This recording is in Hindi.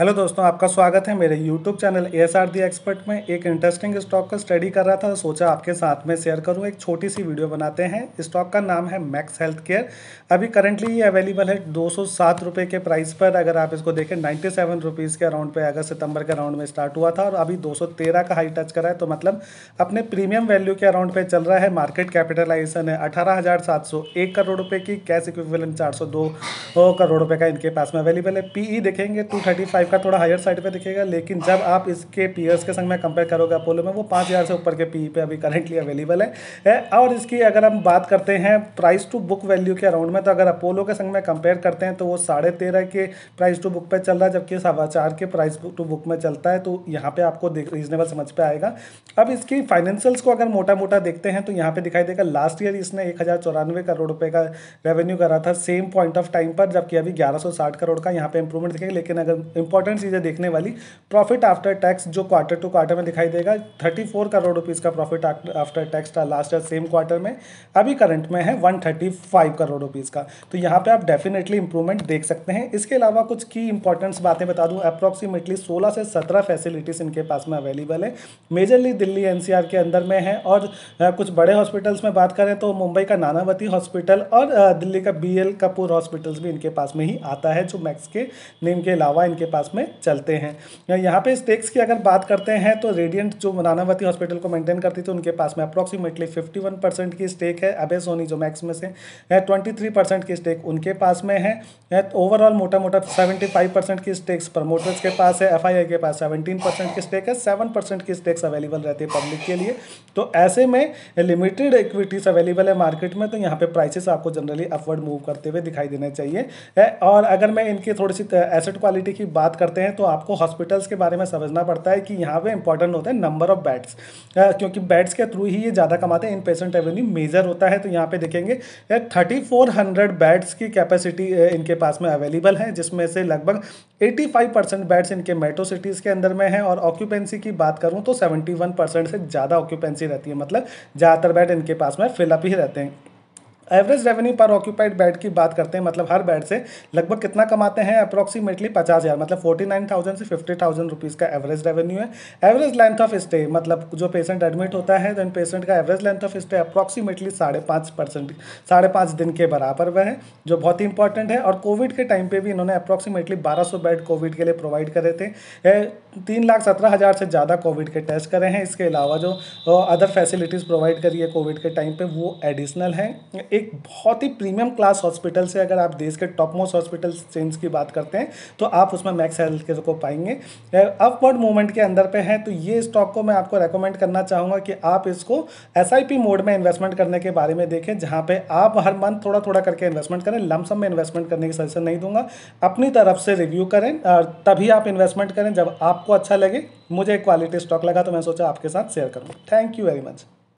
हेलो दोस्तों आपका स्वागत है मेरे YouTube channel A S R the expert में एक इंटरेस्टिंग स्टॉक का स्टडी कर रहा था तो सोचा आपके साथ में शेयर करूं एक छोटी सी वीडियो बनाते हैं स्टॉक का नाम है मैक्स हेल्थ केयर अभी करंटली ये अवेलेबल है दो सौ के प्राइस पर अगर आप इसको देखें नाइन्टी सेवन के अराउंड पर अगस्त सितंबर के अराउंड में स्टार्ट हुआ था और अभी दो का हाई टच करा है तो मतलब अपने प्रीमियम वैल्यू के अराउंड पर चल रहा है मार्केट कैपिटलाइजेशन है अठारह करोड़ रुपये की कैश इक्विवेलेंट चार करोड़ रुपये का इनके पास में अवेलेबल है पीई e देखेंगे टू आपका थोड़ा हायर साइड पे दिखेगा लेकिन जब आप इसके पीयर्स के संग में कंपेयर करोगे अपोलो में वो पाँच हज़ार से ऊपर के पी e पे अभी करेंटली अवेलेबल है, है और इसकी अगर हम बात करते हैं प्राइस टू बुक वैल्यू के अराउंड में तो अगर अपोलो के संग में कंपेयर करते हैं तो वो साढ़े तेरह के प्राइस टू बुक पे चल रहा है जबकि सवा चार के प्राइस टू बुक में चलता है तो यहाँ पर आपको रीजनेबल समझ पर आएगा अब इसकी फाइनेंशियल्स को अगर मोटा मोटा देखते हैं तो यहाँ पर दिखाई देगा लास्ट ईयर इसने एक करोड़ रुपये का रेवेन्यू करा था सेम पॉइंट ऑफ टाइम पर जबकि अभी ग्यारह करोड़ का यहाँ पर इंप्रूवमेंट दिखेगा लेकिन अगर इंपॉर्टेंट चीज़ें देखने वाली प्रॉफिट आफ्टर टैक्स जो क्वार्टर टू क्वार्टर में दिखाई देगा थर्टी फोर करोड़ रुपीज़ का प्रॉफिट आफ्टर टैक्स था लास्ट ईयर सेम क्वार्टर में अभी करंट में है one thirty five crore rupees का तो यहाँ पर आप डेफिनेटली इंप्रूवमेंट देख सकते हैं इसके अलावा कुछ की इंपॉर्टेंट्स बातें बता दूँ अप्रॉक्सीमेटली सोलह से सत्रह फैसिलिटीज़ इनके पास में अवेलेबल है मेजरली दिल्ली एन के अंदर में है और कुछ बड़े हॉस्पिटल्स में बात करें तो मुंबई का नानावती हॉस्पिटल और दिल्ली का बी एल कपूर हॉस्पिटल्स भी इनके पास में ही आता है जो मैक्स के नेम के अलावा इनके पास में चलते हैं यहाँ पे स्टेक्स की अगर बात करते हैं तो रेडियंट जो नानावती हॉस्पिटल को मेंटेन करती थी उनके पास में अप्रॉक्सीमेटली फिफ्टी वन परसेंट की स्टेक है अबे सोनी जो मैक्स में से ट्वेंटी थ्री परसेंट की स्टेक उनके पास में है ओवरऑल मोटा मोटा सेवेंटी की स्टेक्स प्रमोटर्स के पास है एफ के पास सेवेंटीन परसेंट की स्टेक है सेवन की स्टेक्स अवेलेबल रहती है पब्लिक के लिए तो ऐसे में लिमिटेड इक्विटीज अवेलेबल है मार्केट में तो यहाँ पे प्राइसेस आपको जनरली अपवर्ड मूव करते हुए दिखाई देने चाहिए और अगर मैं इनकी थोड़ी सी एसेट क्वालिटी की बात बात करते हैं तो आपको हॉस्पिटल्स के बारे में समझना पड़ता है कि यहाँ पे इंपॉर्टेंट होते हैं नंबर ऑफ बेड्स क्योंकि बेड्स के थ्रू ही ये ज़्यादा कमाते हैं इन पेशेंट रेवेन्यू मेजर होता है तो यहाँ पे देखेंगे थर्टी फोर हंड्रेड बेड्स की कैपेसिटी इनके पास में अवेलेबल है जिसमें से लगभग एटी फाइव परसेंट बेड्स इनके मेट्रो सिटीज़ के अंदर में है और ऑक्यूपेंसी की बात करूँ तो सेवेंटी वन परसेंट से ज़्यादा ऑक्यूपेंसी रहती है मतलब ज़्यादातर बेड इनके पास में फिलअप ही रहते हैं एवरेज रेवेन्यू पर ऑक्यूपाइड बेड की बात करते हैं मतलब हर बेड से लगभग कितना कमाते हैं अप्रॉक्सीमेटली पचास हज़ार मतलब फोर्टी नाइन थाउजेंड से फिफ्टी थाउजेंड रुपीज़ का एवरेज रेवेन्यू है एवरेज लेंथ ऑफ स्टे मतलब जो पेशेंट एडमिट होता है देन पेशेंट का average length of stay approximately साढ़े पाँच परसेंट साढ़े पाँच दिन के बराबर वह है जो बहुत ही इंपॉर्टेंट है और कोविड के टाइम पर भी इन्होंने अप्रॉक्सीमेटली सौ बेड कोविड के लिए प्रोवाइड करे थे तीन लाख सत्रह हज़ार से ज़्यादा कोविड के टेस्ट करे हैं इसके अलावा जो अदर फैसिलिटीज़ प्रोवाइड करी है कोविड के टाइम पर वो एडिशनल हैं एक बहुत ही प्रीमियम क्लास हॉस्पिटल से अगर आप देश के टॉप मोस्ट हॉस्पिटल चेंज की बात करते हैं तो आप उसमें मैक्स हेल्थ केयर को पाएंगे अपवर्ड मूवमेंट के अंदर पे है तो ये स्टॉक को मैं आपको रेकमेंड करना चाहूँगा कि आप इसको एस मोड में इन्वेस्टमेंट करने के बारे में देखें जहाँ पर आप हर मंथ थोड़ा थोड़ा करके इन्वेस्टमेंट करें लमसम में इन्वेस्टमेंट करने की सजेशन नहीं दूंगा अपनी तरफ से रिव्यू करें और तभी आप इन्वेस्टमेंट करें जब आपको अच्छा लगे मुझे क्वालिटी स्टॉक लगा तो मैं सोचा आपके साथ शेयर करूँ थैंक यू वेरी मच